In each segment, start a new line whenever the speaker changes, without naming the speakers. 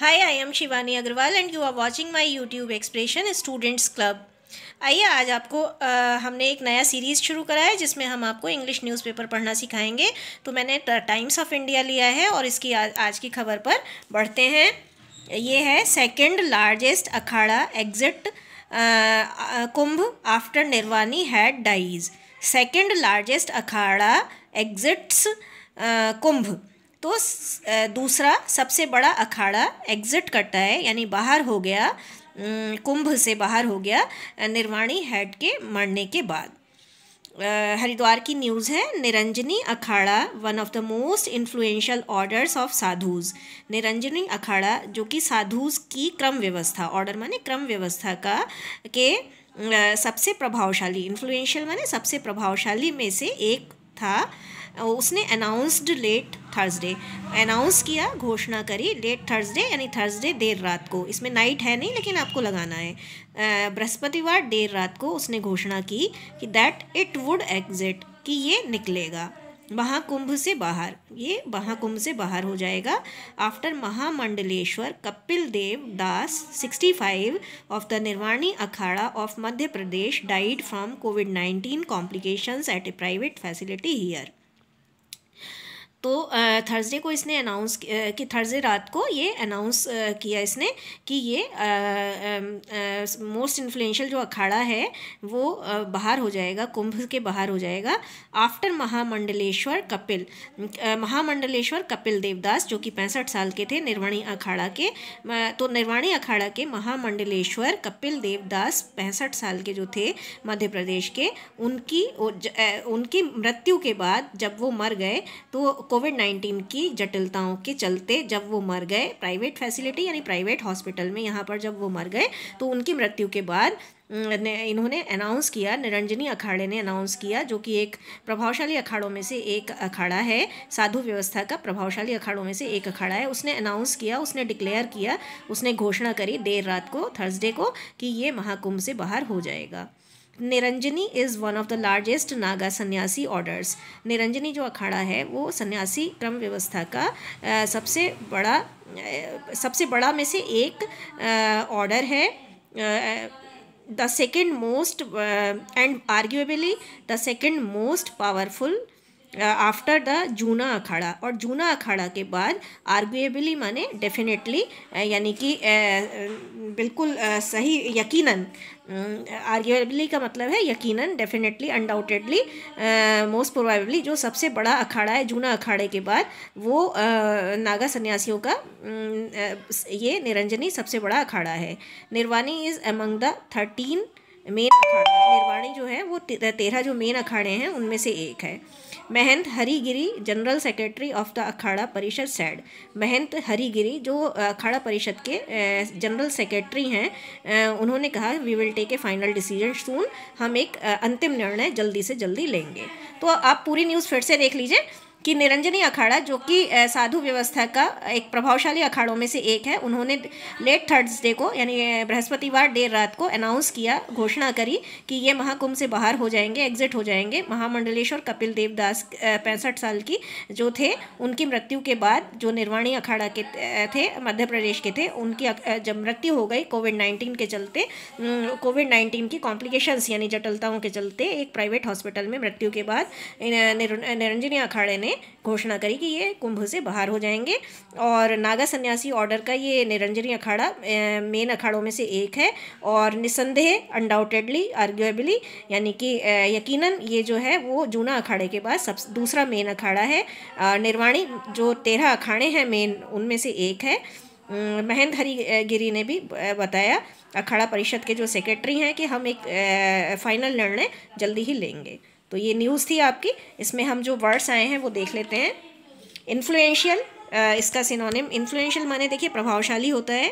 Hi I am Shivani Agarwal and you are watching my YouTube expression students club आइए आज आपको आ, हमने एक नया सीरीज़ शुरू करा है जिसमें हम आपको इंग्लिश न्यूज़पेपर पढ़ना सिखाएंगे तो मैंने टाइम्स ऑफ इंडिया लिया है और इसकी आ, आज की खबर पर बढ़ते हैं ये है second largest akhara exit Kumbh after Nirvani head dies second largest akhara exits Kumbh तो दूसरा सबसे बड़ा अखाड़ा एग्जिट करता है यानी बाहर हो गया कुंभ से बाहर हो गया निर्वाणी हेड के मरने के बाद हरिद्वार की न्यूज़ है Niranjani akhara one of the most influential orders of sadhus Niranjani akhara जो कि साधुज की क्रम व्यवस्था ऑर्डर माने क्रम व्यवस्था का के सबसे प्रभावशाली इन्फ्लुएंशियल माने सबसे प्रभावशाली में से एक था उसने अनाउंसड लेट थर्सडे अनाउंस किया घोषणा करी लेट थर्सडे यानी थर्सडे देर रात को इसमें नाइट है नहीं लेकिन आपको लगाना है बृहस्पतिवार देर रात को उसने घोषणा की कि दैट इट वुड एग्जिट कि ये निकलेगा महाकुंभ से बाहर ये महाकुंभ से बाहर हो जाएगा after Mahamandaleshwar Kapil Dev Das sixty five of the Nirvani akhara of Madhya Pradesh died from COVID nineteen complications at a private facility here तो थर्सडे को इसने अनाउंस कि थर्सडे रात को ये अनाउंस किया इसने कि ये मोस्ट इन्फ्लुएंशियल जो अखाड़ा है वो बाहर हो जाएगा कुंभ के बाहर हो जाएगा आफ्टर महामंडलेश्वर कपिल महामंडलेश्वर कपिल देवदास जो कि पैंसठ साल के थे निर्वाणी अखाड़ा के तो निर्वाणी अखाड़ा के महामंडलेश्वर कपिल देवदास पैंसठ साल के जो थे मध्य प्रदेश के उनकी उनकी मृत्यु के बाद जब वो मर गए तो कोविड 19 की जटिलताओं के चलते जब वो मर गए प्राइवेट फैसिलिटी यानी प्राइवेट हॉस्पिटल में यहाँ पर जब वो मर गए तो उनकी मृत्यु के बाद ने इन्होंने अनाउंस किया निरंजनी अखाड़े ने अनाउंस किया जो कि एक प्रभावशाली अखाड़ों में से एक अखाड़ा है साधु व्यवस्था का प्रभावशाली अखाड़ों में से एक अखाड़ा है उसने अनाउंस किया उसने डिक्लेयर किया उसने घोषणा करी देर रात को थर्सडे को कि ये महाकुंभ से बाहर हो जाएगा Niranjani is one of the largest Naga sanyasi orders Niranjani जो अखाड़ा है वो सन्यासी क्रम व्यवस्था का सबसे बड़ा सबसे बड़ा में से एक ऑर्डर है the second most and arguably the second most powerful after the Juna akhara और जूना अखाड़ा के बाद आर्गुएबली माने डेफिनेटली यानी कि बिल्कुल सही यकीनन आर्ग्यूएबली का मतलब है यकीनन डेफिनेटली अनडाउटेडली मोस्ट प्रोबेबली जो सबसे बड़ा अखाड़ा है जूना अखाड़े के बाद वो नागा सन्यासियों का ये निरंजनी सबसे बड़ा अखाड़ा है Nirvani is among the thirteen main akhara Nirvani जो है वो तेरह जो मेन अखाड़े हैं उनमें से एक है Mahant Harigiri general secretary of the akhara parishad said महंत हरीगिरी जो अखाड़ा परिषद के जनरल सेक्रेटरी हैं उन्होंने कहा we will take a final decision soon हम एक अंतिम निर्णय जल्दी से जल्दी लेंगे तो आप पूरी न्यूज़ फिर से देख लीजिए कि निरंजनी अखाड़ा जो कि साधु व्यवस्था का एक प्रभावशाली अखाड़ों में से एक है उन्होंने लेट थर्सडे को यानी बृहस्पतिवार देर रात को अनाउंस किया घोषणा करी कि ये महाकुंभ से बाहर हो जाएंगे एग्जिट हो जाएंगे महामंडलेश्वर कपिल देवदास पैंसठ साल की जो थे उनकी मृत्यु के बाद जो निर्वाणी अखाड़ा के थे मध्य प्रदेश के थे उनकी जब मृत्यु हो गई कोविड नाइन्टीन के चलते कोविड नाइन्टीन की कॉम्प्लिकेशंस यानी जटिलताओं के चलते एक प्राइवेट हॉस्पिटल में मृत्यु के बाद निरंजनी अखाड़े ने ने घोषणा करी कि ये कुंभ से बाहर हो जाएंगे और नागा सन्यासी ऑर्डर का ये निरंजनी अखाड़ा मेन अखाड़ों में से एक है और निसंदेह अनडाउटेडली आर्ग्यूएबली यानी कि यकीनन ये जो है वो जूना अखाड़े के बाद सब दूसरा मेन अखाड़ा है निर्वाणी जो तेरह अखाड़े हैं मेन उनमें से एक है महेंद्र हरी गिरी ने भी बताया अखाड़ा परिषद के जो सेक्रेटरी हैं कि हम एक फाइनल निर्णय जल्दी ही लेंगे तो ये न्यूज़ थी आपकी इसमें हम जो वर्ड्स आए हैं वो देख लेते हैं इन्फ्लुएंशियल इसका सिनोनिम इन्फ्लुएंशियल माने देखिए प्रभावशाली होता है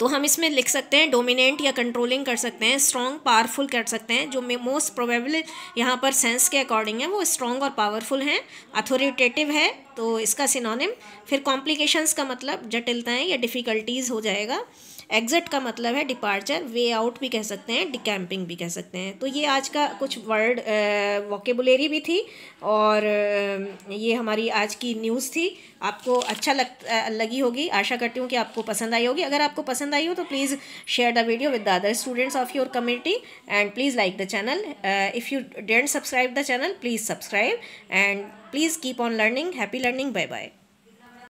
तो हम इसमें लिख सकते हैं डोमिनेंट या कंट्रोलिंग कर सकते हैं स्ट्रॉन्ग पावरफुल कर सकते हैं जो मोस्ट प्रोबेबल यहाँ पर सेंस के अकॉर्डिंग है वो स्ट्रॉन्ग और पावरफुल हैं अथोरिटेटिव है तो इसका सिनोनिम फिर कॉम्प्लिकेशंस का मतलब जटिलताएं या डिफ़िकल्टीज़ हो जाएगा एग्ज़िट का मतलब है डिपार्चर वे आउट भी कह सकते हैं डिकैम्पिंग भी कह सकते हैं तो ये आज का कुछ वर्ड वोकेबुलरी भी थी और ये हमारी आज की न्यूज़ थी आपको अच्छा लग लगी होगी आशा करती हूँ कि आपको पसंद आई होगी अगर आपको पसंद आई हो तो please share the video with the other students of your community and please like the channel if you don't subscribe the channel please subscribe and Please keep on learning. Happy learning. Bye bye.